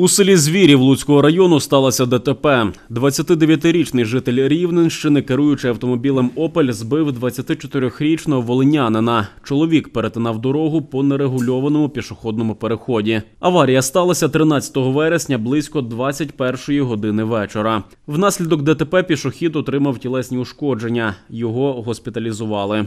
У селі Звірів Луцького району сталося ДТП. 29-річний житель Рівненщини, керуючи автомобілем Опель, збив 24-річного волинянина. Чоловік перетинав дорогу по нерегульованому пішохідному переході. Аварія сталася 13 вересня близько 21-ї години вечора. Внаслідок ДТП пішохід отримав тілесні ушкодження. Його госпіталізували.